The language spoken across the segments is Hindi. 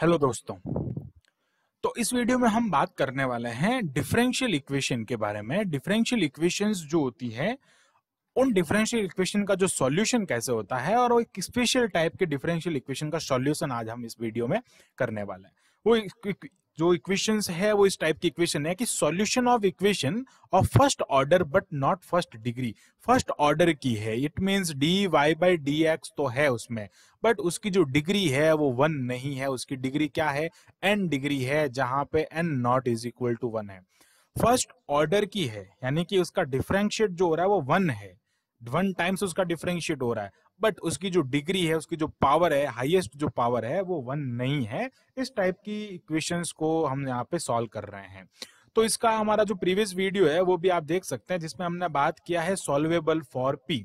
हेलो दोस्तों तो इस वीडियो में हम बात करने वाले हैं डिफरेंशियल इक्वेशन के बारे में डिफरेंशियल इक्वेशंस जो होती है उन डिफरेंशियल इक्वेशन का जो सॉल्यूशन कैसे होता है और वो एक स्पेशल टाइप के डिफरेंशियल इक्वेशन का सॉल्यूशन आज हम इस वीडियो में करने वाले हैं वो जो इक्वेशन है वो इस टाइप की इक्वेशन है कि solution of equation of first order but not first degree first order की है it means D Y by D X तो है उसमें बट उसकी जो डिग्री है वो वन नहीं है उसकी डिग्री क्या है एन डिग्री है जहां पे N not is equal to one है फर्स्ट ऑर्डर की है यानी कि उसका डिफ्रेंशिएट जो हो रहा है वो वन है वन टाइम्स उसका डिफ्रेंशिएट हो रहा है बट उसकी जो डिग्री है उसकी जो पावर है हाईएस्ट जो पावर है वो वन नहीं है इस टाइप की इक्वेशंस को हम यहाँ पे सॉल्व कर रहे हैं तो इसका हमारा जो प्रीवियस वीडियो है वो भी आप देख सकते हैं जिसमें हमने बात किया है सॉल्वेबल फॉर पी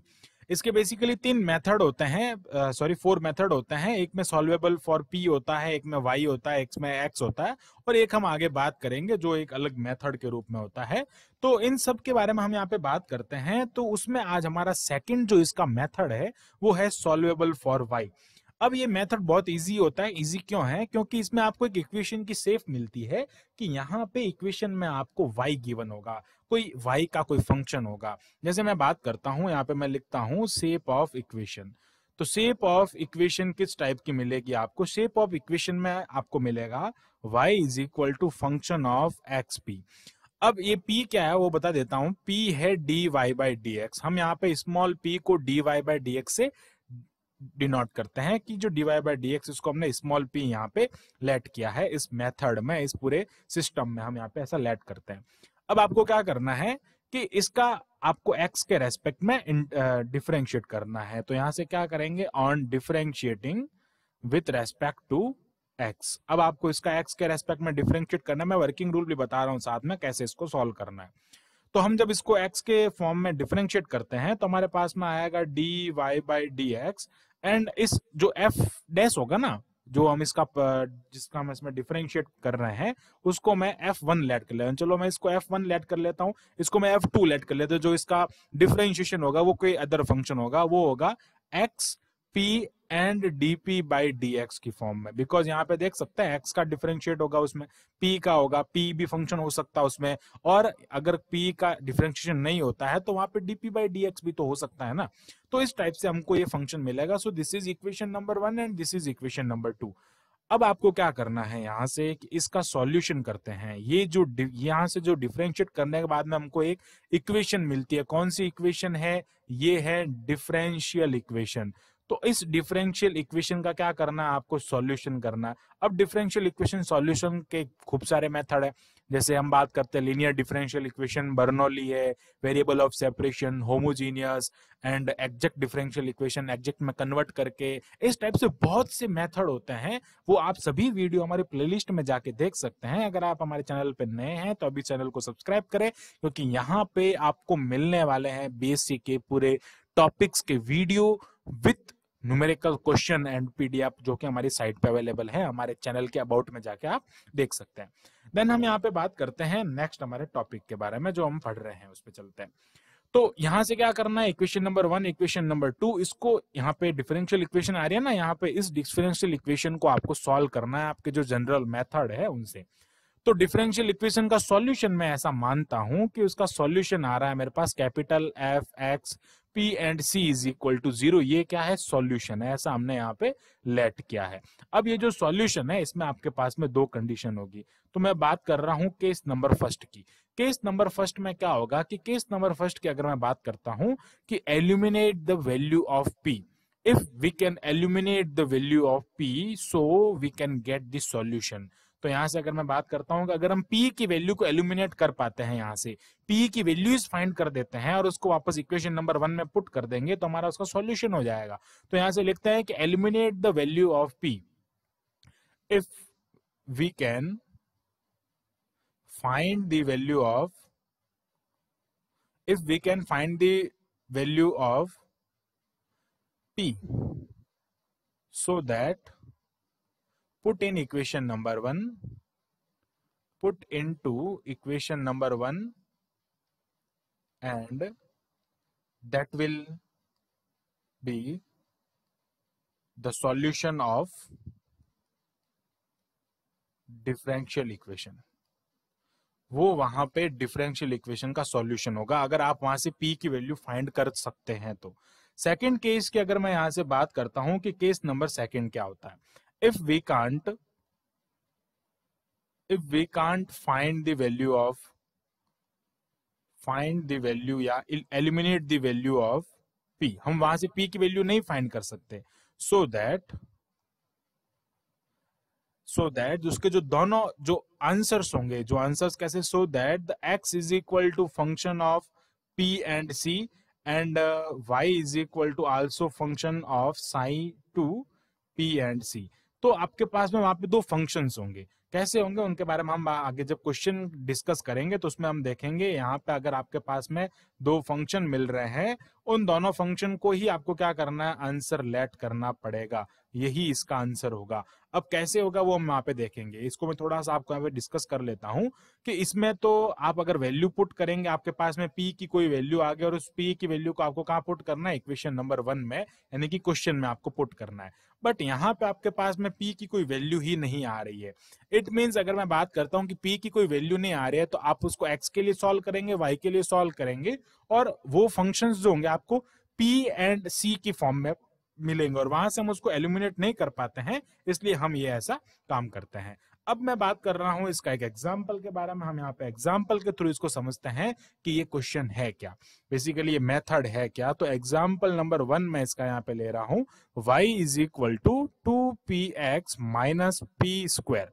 इसके बेसिकली तीन मेथड होते हैं सॉरी फोर मेथड होते हैं एक में सॉल्वेबल फॉर पी होता है एक में वाई होता है एक में एक्स होता है और एक हम आगे बात करेंगे जो एक अलग मेथड के रूप में होता है तो इन सब के बारे में हम यहाँ पे बात करते हैं तो उसमें आज हमारा सेकेंड जो इसका मेथड है वो है सॉल्वेबल फॉर वाई अब ये मेथड बहुत इजी होता है इजी क्यों है क्योंकि इसमें आपको एक इक्वेशन की सेफ मिलती है कि यहाँ पे इक्वेशन में आपको y गिवन होगा कोई y का कोई फंक्शन होगा जैसे मैं बात करता हूँ यहाँ पे मैं लिखता हूँ सेप ऑफ इक्वेशन तो सेप ऑफ इक्वेशन किस टाइप की मिलेगी आपको सेप ऑफ इक्वेशन में आपको मिलेगा Y is equal to function of X P अब ये p क्या है वो बता देता हूँ p है D Y by D X हम यहाँ पे स्मॉल p को D Y by D X से डिनोट करते हैं कि जो डीवाई बाई डी एक्स हमने स्मॉल पी यहाँ पे लेट किया है इस मेथड में इस पूरे सिस्टम में हम यहाँ पे ऐसा लेट करते हैं अब आपको क्या करना है कि इसका आपको x के रेस्पेक्ट में डिफ्रेंशिएट करना है तो यहां से क्या करेंगे on differentiating with respect to x अब आपको इसका x के रेस्पेक्ट में डिफ्रेंशिएट करना है मैं वर्किंग रूल भी बता रहा हूँ साथ में कैसे इसको सॉल्व करना है तो हम जब इसको x के फॉर्म में डिफ्रेंशिएट करते हैं तो हमारे पास में आएगा D Y by D X and इस जो एफ डैश होगा ना जो हम इसका जिसका हम इसमें डिफरेंशिएट कर रहे हैं उसको मैं एफ वन लेट कर लेता चलो मैं इसको एफ वन लेट कर लेता हूँ इसको मैं एफ टू लेट कर लेता हूँ जो इसका डिफरेंशिएशन होगा वो कोई अदर फंक्शन होगा वो होगा X P and DP by D x की फॉर्म में बिकॉज यहाँ पे देख सकते हैं एक्स का डिफरेंशिएट होगा उसमें पी का होगा पी भी फंक्शन हो सकता है उसमें और अगर पी का डिफरेंशिएशन नहीं होता है तो वहां पे डीपी बाई डी एक्स भी तो हो सकता है ना तो इस टाइप से हमको ये फंक्शन मिलेगा so this is equation number one and this is equation number two अब आपको क्या करना है यहाँ से कि इसका सॉल्यूशन करते हैं ये जो यहाँ से जो डिफ्रेंशिएट करने के बाद में हमको एक इक्वेशन मिलती है कौन सी इक्वेशन है ये है डिफरेंशियल इक्वेशन तो इस डिफरेंशियल इक्वेशन का क्या करना है आपको सॉल्यूशन करना है अब डिफरेंशियल इक्वेशन सॉल्यूशन के खूब सारे मेथड है जैसे हम बात करते हैं लीनियर डिफरेंशियल इक्वेशन बर्नोली है variable of separation homogeneous and exact differential equation exact में कन्वर्ट करके इस टाइप से बहुत से मेथड होते हैं वो आप सभी वीडियो हमारे प्लेलिस्ट में जाके देख सकते हैं अगर आप हमारे चैनल पर नए हैं तो अभी चैनल को सब्सक्राइब करें क्योंकि यहाँ पे आपको मिलने वाले हैं बी के पूरे टॉपिक्स के video with numerical question and PDF जो कि हमारी साइट पे अवेलेबल है हमारे चैनल के अबाउट में जाके आप देख सकते हैं देन हम यहाँ पे बात करते हैं नेक्स्ट हमारे टॉपिक के बारे में जो हम पढ़ रहे हैं उस पर चलते हैं तो यहाँ से क्या करना है equation number one equation number two इसको यहाँ पे डिफरेंशियल इक्वेशन आ रही है ना यहाँ पे इस डिफरेंशियल इक्वेशन को आपको सॉल्व करना है आपके जो जनरल मेथड है उनसे तो डिफरेंशियल इक्वेशन का सॉल्यूशन मैं ऐसा मानता हूं कि उसका सॉल्यूशन आ रहा है मेरे पास capital F X P and C is equal to zero ये क्या है सॉल्यूशन है ऐसा हमने यहाँ पे लेट किया है अब ये जो सॉल्यूशन है इसमें आपके पास में दो कंडीशन होगी तो मैं बात कर रहा हूँ केस नंबर फर्स्ट की केस नंबर फर्स्ट में क्या होगा कि केस नंबर फर्स्ट की अगर मैं बात करता हूँ कि eliminate the value of P if we can eliminate the value of p so we can get the solution तो यहाँ से अगर मैं बात करता हूँ अगर हम पी की वैल्यू को एल्यूमिनेट कर पाते हैं यहाँ से पी की वैल्यूज फाइंड कर देते हैं और उसको वापस इक्वेशन नंबर वन में पुट कर देंगे तो हमारा उसका सोल्यूशन हो जाएगा तो यहाँ से लिखते हैं कि eliminate the value of P if we can find the value of if we can find the value of P so that put in equation number 1 put into equation number 1 and that will be the solution of differential equation वो वहां पे डिफरेंशियल इक्वेशन का सॉल्यूशन होगा अगर आप वहां से पी की वैल्यू फाइंड कर सकते हैं तो सेकंड केस की अगर मैं यहां से बात करता हूं कि केस नंबर सेकंड क्या होता है if we can't if we can't find the value of find the value या eliminate the value of p हम वहां से p की वैल्यू नहीं फाइंड कर सकते सो दैट सो दैट उसके जो दोनों जो आंसर्स होंगे जो आंसर्स कैसे so that the x is equal to function of p and c and y is equal to also function of psi to p and c तो आपके पास में वहां पे दो फंक्शन होंगे कैसे होंगे उनके बारे में हम आगे जब क्वेश्चन डिस्कस करेंगे तो उसमें हम देखेंगे यहाँ पे अगर आपके पास में दो फंक्शन मिल रहे हैं उन दोनों फंक्शन को ही आपको क्या करना है आंसर लेट करना पड़ेगा यही इसका आंसर होगा अब कैसे होगा वो हम यहाँ पे देखेंगे इसको मैं थोड़ा सा आपको यहाँ पे डिस्कस कर लेता हूँ कि इसमें तो आप अगर वैल्यू पुट करेंगे आपके पास में पी की कोई वैल्यू आ गई और उस पी की वैल्यू को आपको कहाँ पुट करना है इक्वेशन नंबर वन में यानी कि क्वेश्चन में आपको पुट करना है बट यहाँ पे आपके पास में पी की कोई वैल्यू ही नहीं आ रही है इट मीन्स अगर मैं बात करता हूँ कि पी की कोई वैल्यू नहीं आ रही है तो आप उसको एक्स के लिए सॉल्व करेंगे वाई के लिए सॉल्व करेंगे और वो फंक्शन जो होंगे आपको पी एंड सी की फॉर्म में मिलेंगे और वहां से हम उसको एलिमिनेट नहीं कर पाते हैं इसलिए हम ये ऐसा काम करते हैं अब मैं बात कर रहा हूं इसका एक एग्जाम्पल के बारे में हम यहाँ पे एग्जाम्पल के थ्रू इसको समझते हैं कि ये क्वेश्चन है क्या बेसिकली ये मेथड है क्या तो एग्जाम्पल नंबर वन मैं इसका यहाँ पे ले रहा हूं Y is equal to two P x minus P square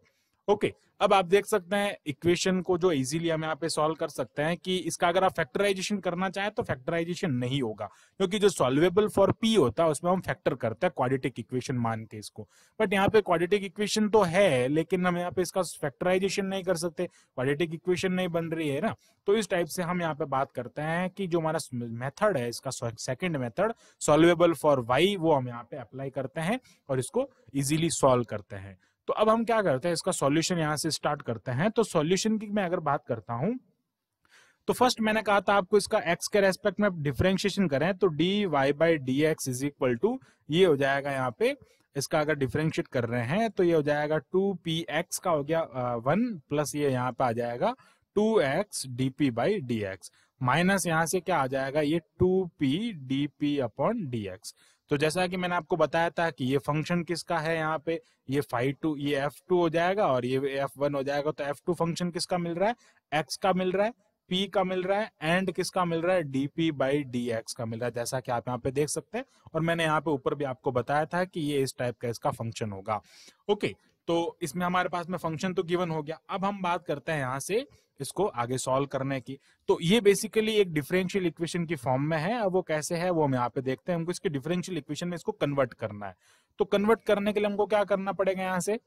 okay okay, अब आप देख सकते हैं इक्वेशन को जो इजीली हम यहाँ पे सॉल्व कर सकते हैं कि इसका अगर आप फैक्टराइजेशन करना चाहें तो फैक्टराइजेशन नहीं होगा क्योंकि जो सॉल्वेबल फॉर पी होता है उसमें हम फैक्टर करते हैं क्वाड्रेटिक इक्वेशन मान के इसको बट यहाँ पे क्वाड्रेटिक इक्वेशन तो है लेकिन हम यहाँ पे इसका फैक्टराइजेशन नहीं कर सकते क्वाड्रेटिक इक्वेशन नहीं बन रही है ना तो इस टाइप से हम यहाँ पे बात करते हैं कि जो हमारा मेथड है इसका second method solvable for Y वो हम यहाँ पे अप्लाई करते हैं और इसको इजिली सॉल्व करते हैं तो अब हम क्या करते हैं इसका सॉल्यूशन यहां से स्टार्ट करते हैं तो सॉल्यूशन की मैं अगर बात करता हूं तो फर्स्ट मैंने कहा था आपको इसका एक्स के रेस्पेक्ट में डिफरेंशिएशन करें तो D Y by D X is equal to ये हो जाएगा यहाँ पे इसका अगर डिफरेंशिएट कर रहे हैं तो ये हो जाएगा टू पी एक्स का हो गया वन प्लस ये यहाँ पे आ जाएगा two X D P by D X minus यहाँ से क्या आ जाएगा ये two P D P upon D X तो जैसा कि मैंने आपको बताया था कि ये फंक्शन किसका है यहाँ पे ये फाइव टू ये एफ टू हो जाएगा और ये एफ वन हो जाएगा तो एफ टू फंक्शन किसका मिल रहा है एक्स का मिल रहा है पी का मिल रहा है एंड किसका मिल रहा है dp P by D X का मिल रहा है जैसा कि आप यहाँ पे देख सकते हैं और मैंने यहाँ पे ऊपर भी आपको बताया था कि ये इस टाइप का इसका फंक्शन होगा ओके okay, तो इसमें हमारे पास में फंक्शन तो गिवन हो गया अब हम बात करते हैं यहाँ से इसको आगे सॉल्व करने की तो ये बेसिकली एक डिफरेंशियल इक्वेशन की फॉर्म में है अब वो कैसे है वो हम यहाँ पे देखते हैं हमको इसके डिफरेंशियल इक्वेशन में इसको कन्वर्ट करना है तो कन्वर्ट करने के लिए हमको क्या करना पड़ेगा यहाँ से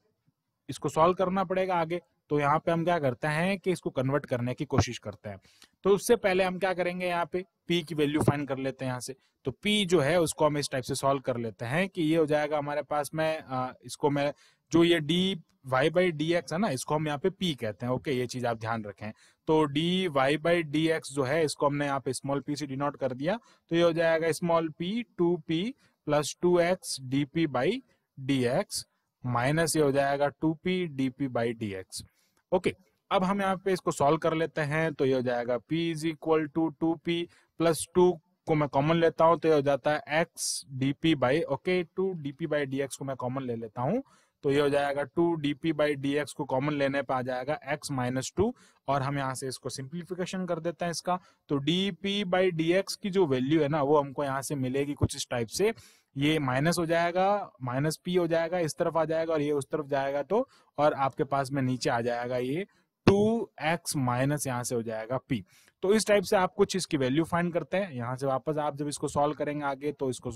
इसको सॉल्व करना पड़ेगा आगे तो यहाँ पे हम क्या करते हैं कि इसको कन्वर्ट करने की कोशिश करते हैं तो उससे पहले हम क्या करेंगे यहाँ पे पी की वैल्यू फाइंड कर लेते हैं यहाँ से तो पी जो है उसको हम इस टाइप से सॉल्व कर लेते हैं कि ये हो जाएगा हमारे पास में इसको मैं जो ये D Y by D X है ना इसको हम यहाँ पे पी कहते हैं ओके ये चीज आप ध्यान रखें तो D Y by D X जो है इसको हमने यहाँ पे स्मॉल पी से डिनोट कर दिया तो ये हो जाएगा small P two P plus two X D P by D X minus ये हो जाएगा two P D P by D X okay अब हम यहाँ पे इसको सॉल्व कर लेते हैं तो ये हो जाएगा p is equal to two P plus two को मैं कॉमन लेता हूँ तो ये हो जाता है X D P by okay two D P by D x को मैं कॉमन ले लेता हूँ तो ये हो जाएगा two D P by D x को कॉमन लेने पर आ जाएगा एक्स माइनस टू और हम यहाँ से इसको सिंप्लीफिकेशन कर देते हैं इसका तो d P by D x की जो वैल्यू है ना वो हमको यहाँ से मिलेगी कुछ इस टाइप से ये माइनस हो जाएगा माइनस पी हो जाएगा इस तरफ आ जाएगा और ये उस तरफ जाएगा तो और आपके पास में नीचे आ जाएगा ये टू एक्स माइनस यहाँ से हो जाएगा पी तो इस टाइप से आप कुछ इसकी वैल्यू फाइंड करते हैं यहाँ से वापस आप जब इसको सॉल्व करेंगे आगे तो इसको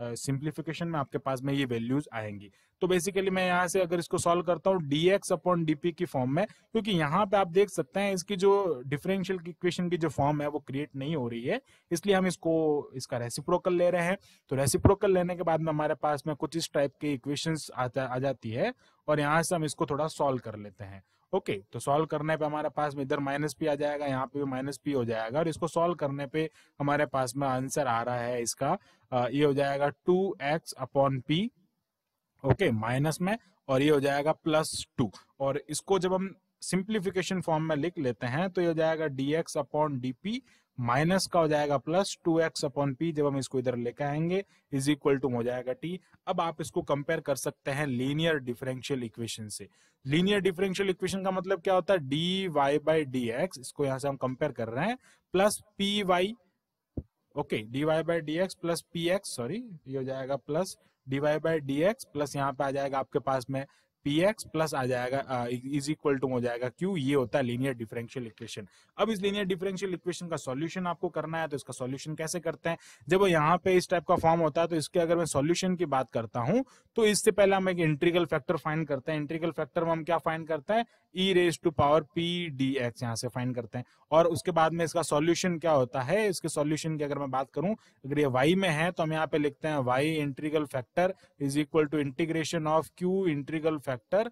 सिंप्लीफिकेशन में आपके पास में ये वैल्यूज आएंगी तो बेसिकली मैं यहाँ से अगर इसको सॉल्व करता हूँ डी एक्स अपॉन डीपी की फॉर्म में क्योंकि यहाँ पे आप देख सकते हैं इसकी जो डिफरेंशियल इक्वेशन की जो फॉर्म है वो क्रिएट नहीं हो रही है इसलिए हम इसको इसका रेसिप्रोकल ले रहे हैं तो रेसिप्रोकल लेने के बाद में हमारे पास में कुछ इस टाइप की इक्वेशन आ जाती है और यहाँ से हम इसको थोड़ा सॉल्व कर लेते हैं ओके okay, तो सॉल्व करने पे हमारे पास में इधर माइनस पी आ जाएगा यहाँ पे भी माइनस पी हो जाएगा और इसको सॉल्व करने पे हमारे पास में आंसर आ रहा है इसका ये हो जाएगा two x upon p okay minus में और ये हो जाएगा प्लस टू और इसको जब हम सिंप्लीफिकेशन फॉर्म में लिख लेते हैं तो ये हो जाएगा d x upon d p minus का हो जाएगा plus two x upon p जब हम इसको इधर लेके आएंगे इज इक्वल टू हो जाएगा टी अब आप इसको कंपेयर कर सकते हैं लीनियर डिफरेंशियल इक्वेशन से लीनियर डिफरेंशियल इक्वेशन का मतलब क्या होता है D Y by D x इसको यहां से हम कंपेयर कर रहे हैं plus p y okay d Y by D x plus p x sorry ये हो जाएगा plus d Y by D x plus यहाँ पे आ जाएगा आपके पास में पी एक्स प्लस आ जाएगा इज इक्वल टू हो जाएगा क्यू ये होता है लीनियर डिफरेंशियल इक्वेशन अब इस लीनियर डिफरेंशियल इक्वेशन का सॉल्यूशन आपको करना है तो इसका सॉल्यूशन कैसे करते हैं जब यहाँ पे इस टाइप का फॉर्म होता है तो इसके अगर मैं सॉल्यूशन की बात करता हूँ तो इससे पहले हम एक इंट्रीगल फैक्टर फाइन करते हैं इंट्रीगल फैक्टर में हम क्या फाइन करते हैं e raise to power p d x यहाँ से फाइन करते हैं और उसके बाद में इसका सॉल्यूशन क्या होता है इसके सॉल्यूशन की अगर मैं बात करूँ अगर ये वाई में है तो हम यहाँ पे लिखते हैं y integral factor is equal to integration of q integral factor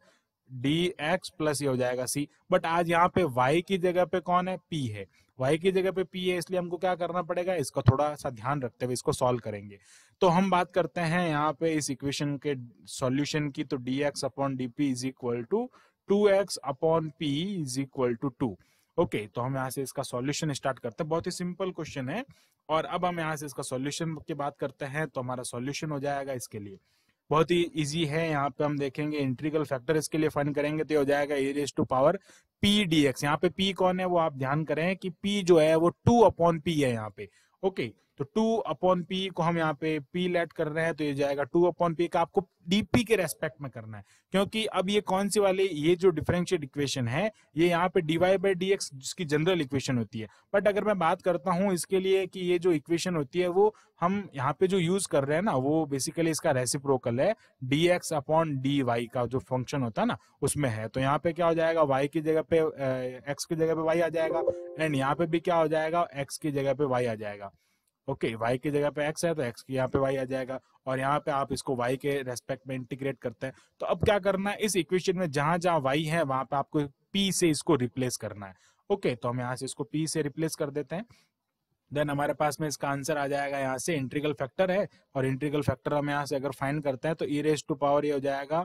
d x plus ये हो जाएगा सी बट आज यहाँ पे वाई की जगह पे कौन है पी है वाई की जगह पे पी है इसलिए हमको क्या करना पड़ेगा इसका थोड़ा सा ध्यान रखते हुए इसको सॉल्व करेंगे तो हम बात करते हैं यहाँ पे इस इक्वेशन के सॉल्यूशन की तो d x upon d p is equal to two x upon p is equal to two okay तो हम यहाँ से इसका सॉल्यूशन स्टार्ट करते हैं बहुत ही सिंपल क्वेश्चन है और अब हम यहाँ से इसका सॉल्यूशन की बात करते हैं तो हमारा सॉल्यूशन हो जाएगा इसके लिए बहुत ही इजी है यहाँ पे हम देखेंगे इंट्रीगल फैक्टर इसके लिए फाइन करेंगे तो हो जाएगा e raise to power p d x यहाँ पे पी कौन है वो आप ध्यान करें कि पी जो है वो टू अपॉन पी है यहाँ पे ओके okay. तो टू अपॉन पी को हम यहाँ पे पी लेट कर रहे हैं तो ये जाएगा टू अपॉन पी का आपको डीपी के रेस्पेक्ट में करना है क्योंकि अब ये कौन सी वाली ये जो डिफरेंशियल इक्वेशन है ये यहाँ पे डीवाई बाई डी एक्स जिसकी जनरल इक्वेशन होती है बट अगर मैं बात करता हूँ इसके लिए कि ये जो इक्वेशन होती है वो हम यहाँ पे जो यूज कर रहे हैं ना वो बेसिकली इसका रेसिप्रोकल है d x upon d y का जो फंक्शन होता है ना उसमें है तो यहाँ पे क्या हो जाएगा वाई की जगह पे एक्स की जगह पे वाई आ जाएगा एंड यहाँ पे भी क्या हो जाएगा एक्स की जगह पे वाई आ जाएगा ओके okay, y की जगह पे x है तो x की यहाँ पे y आ जाएगा और यहाँ पे आप इसको y के रेस्पेक्ट में इंटीग्रेट करते हैं तो अब क्या करना है इस इक्वेशन में जहां जहां y है वहां पे आपको p से इसको रिप्लेस करना है ओके okay, तो हम यहाँ से इसको p से रिप्लेस कर देते हैं देन हमारे पास में इसका आंसर आ जाएगा यहाँ से इंट्रीगल फैक्टर है और इंट्रीगल फैक्टर हम यहाँ से अगर फाइन करते हैं तो ई रेस टू पावर ये हो जाएगा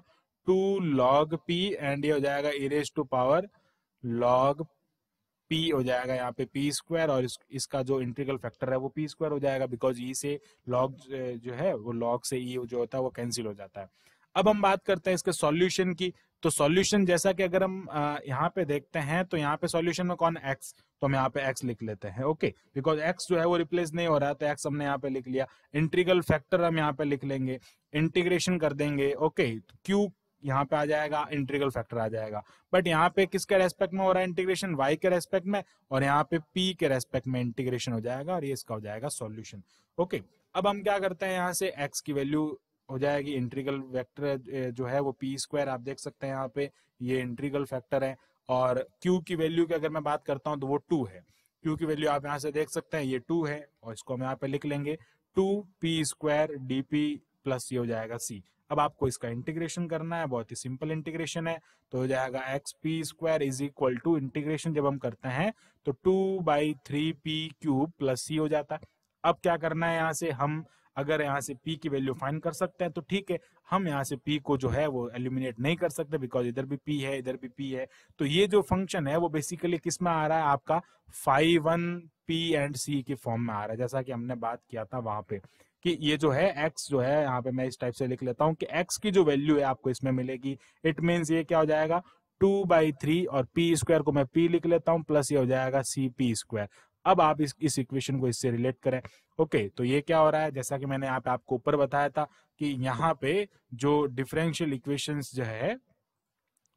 टू लॉग पी एंड ये हो जाएगा e raise to power log p हो जाएगा यहाँ पे पी स्क्वायर और इस, इसका जो इंटीग्रल फैक्टर है वो पी स्क्वायर हो जाएगा बिकॉज ई e से लॉग जो है वो लॉग से ई e जो होता है वो कैंसिल हो जाता है अब हम बात करते हैं इसके सॉल्यूशन की तो सॉल्यूशन जैसा कि अगर हम यहाँ पे देखते हैं तो यहाँ पे सॉल्यूशन में कौन एक्स तो हम यहाँ पे एक्स लिख लेते हैं ओके बिकॉज एक्स जो है वो रिप्लेस नहीं हो रहा तो एक्स हमने यहाँ पे लिख लिया इंटीग्रल फैक्टर हम यहाँ पे लिख लेंगे इंटीग्रेशन कर देंगे ओके क्यू यहाँ पे आ जाएगा इंटीग्रल फैक्टर आ जाएगा बट यहाँ पे किसके रेस्पेक्ट में हो रहा है इंटीग्रेशन वाई के रेस्पेक्ट में और यहाँ पे पी के रेस्पेक्ट में इंटीग्रेशन हो जाएगा और ये इसका हो जाएगा सॉल्यूशन ओके okay, अब हम क्या करते हैं यहाँ से एक्स की वैल्यू हो जाएगी इंट्रीगल फैक्टर जो है वो पी स्क्वायर आप देख सकते हैं यहाँ पे ये इंट्रीगल फैक्टर है और क्यू की वैल्यू की अगर मैं बात करता हूँ तो वो टू है क्यू की वैल्यू आप यहाँ से देख सकते हैं ये टू है और इसको हम यहाँ पे लिख लेंगे two p square d p plus ये हो जाएगा सी अब आपको इसका इंटीग्रेशन करना है बहुत ही सिंपल इंटीग्रेशन है तो हो जाएगा x p square is equal to integration जब हम करते हैं तो two by three p cube plus c हो जाता है अब क्या करना है यहाँ से हम अगर यहाँ से पी की वैल्यू फाइंड कर सकते हैं तो ठीक है हम यहाँ से पी को जो है वो एलिमिनेट नहीं कर सकते बिकॉज इधर भी पी है इधर भी पी है तो ये जो फंक्शन है वो बेसिकली किस में आ रहा है आपका five one p and c के फॉर्म में आ रहा है जैसा कि हमने बात किया था वहां पे कि ये जो है एक्स जो है यहाँ पे मैं इस टाइप से लिख लेता हूँ कि एक्स की जो वैल्यू है आपको इसमें मिलेगी इट मीन्स ये क्या हो जाएगा टू बाई थ्री और पी स्क्वायर को मैं पी लिख लेता हूँ प्लस ये हो जाएगा सी पी स्क्वायर अब आप इस इस इक्वेशन को इससे रिलेट करें ओके तो ये क्या हो रहा है जैसा कि मैंने यहाँ पे आपको ऊपर बताया था कि यहाँ पे जो डिफरेंशियल इक्वेशन जो है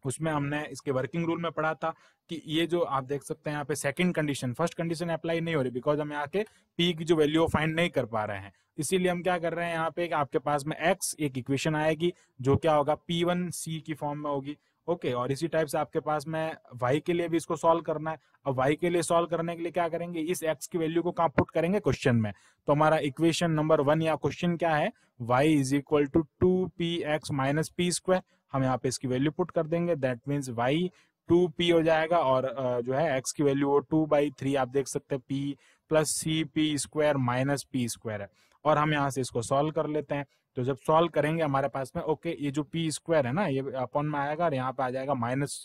उसमें हमने इसके वर्किंग रूल में पढ़ा था कि ये जो आप देख सकते हैं यहाँ पे second condition first condition apply नहीं हो रही बिकॉज हम यहाँ के पी की जो वैल्यू फाइंड नहीं कर पा रहे हैं इसीलिए हम क्या कर रहे हैं यहाँ पे आपके पास में एक्स एक इक्वेशन आएगी जो क्या होगा पी वन सी की फॉर्म में होगी ओके okay, और इसी टाइप से आपके पास में वाई के लिए भी इसको सॉल्व करना है अब वाई के लिए सॉल्व करने के लिए क्या करेंगे इस एक्स की वैल्यू को कहाँ पुट करेंगे क्वेश्चन में तो हमारा इक्वेशन नंबर वन या क्वेश्चन क्या है y is equal to two P x minus P square हम यहाँ पे इसकी वैल्यू पुट कर देंगे that means y two p हो जाएगा और जो है एक्स की वैल्यू वो टू बाई थ्री आप देख सकते हैं p plus c p square minus P square है और हम यहाँ से इसको सॉल्व कर लेते हैं तो जब सॉल्व करेंगे हमारे पास में ओके ये जो पी स्क्वायर है ना ये अपॉन में आएगा और यहाँ पे आ जाएगा माइनस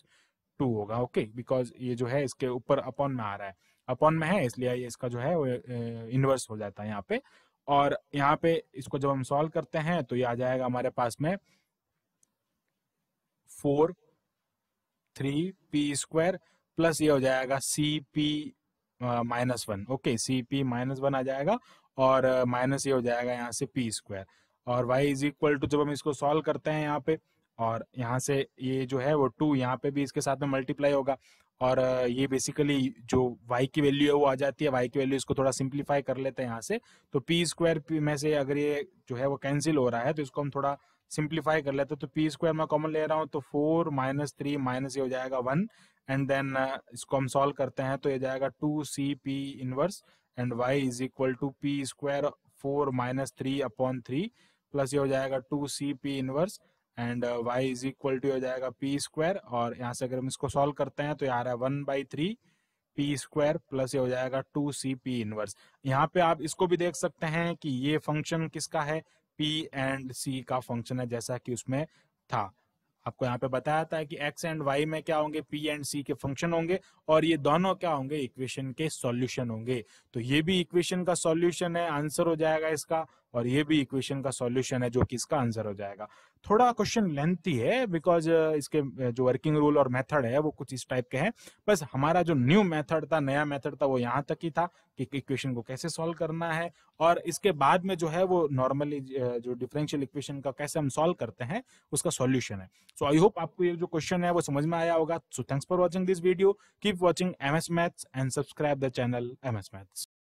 टू होगा ओके बिकॉज ये जो है इसके ऊपर अपॉन में आ रहा है अपॉन में है इसलिए ये इसका जो है वो इन्वर्स हो जाता है यहाँ पे और यहाँ पे इसको जब हम सॉल्व करते हैं तो ये आ जाएगा हमारे पास में four three p square plus ये हो जाएगा c p minus one okay c p minus one आ जाएगा और माइनस ये हो जाएगा यहाँ से पी स्क्वायर और वाई इज इक्वल टू जब हम इसको सॉल्व करते हैं यहाँ पे और यहाँ से ये जो है वो टू यहाँ पे भी इसके साथ में मल्टीप्लाई होगा और ये बेसिकली जो y की वैल्यू है वो आ जाती है y की वैल्यू इसको थोड़ा सिंप्लीफाई कर लेते हैं यहाँ से तो पी स्क्वायर में से अगर ये जो है वो कैंसिल हो रहा है तो इसको हम थोड़ा सिंप्लीफाई कर लेते हैं तो पी स्क्वायर मैं कॉमन ले रहा हूँ तो फोर माइनस थ्री माइनस ये हो जाएगा वन एंड देन इसको हम सॉल्व करते हैं तो ये जाएगा two c p inverse and y is equal to p square four minus three upon three plus ये हो जाएगा two c p inverse and y is equal to हो जाएगा पी स्क्वायर और यहाँ से अगर हम इसको सॉल्व करते हैं तो यहाँ रहा है one by three p square plus ये हो जाएगा टू सी पी इनवर्स यहाँ पे आप इसको भी देख सकते हैं कि ये फंक्शन किसका है पी एंड सी का फंक्शन है जैसा कि उसमें था आपको यहाँ पे बताया था कि एक्स एंड वाई में क्या होंगे पी एंड सी के फंक्शन होंगे और ये दोनों क्या होंगे इक्वेशन के सॉल्यूशन होंगे तो ये भी इक्वेशन का सॉल्यूशन है आंसर हो जाएगा इसका और ये भी इक्वेशन का सॉल्यूशन है जो कि इसका आंसर हो जाएगा थोड़ा क्वेश्चन लेंथी है बिकॉज इसके जो वर्किंग रूल और मेथड है वो कुछ इस टाइप के हैं बस हमारा जो न्यू मेथड था नया मेथड था वो यहाँ तक ही था कि इक्वेशन को कैसे सॉल्व करना है और इसके बाद में जो है वो नॉर्मली जो डिफरेंशियल इक्वेशन का कैसे हम सॉल्व करते हैं उसका सॉल्यूशन है सो आई होप आपको ये जो क्वेश्चन है वो समझ में आया होगा so thanks for watching this video keep watching MS Maths and subscribe the channel MS Maths.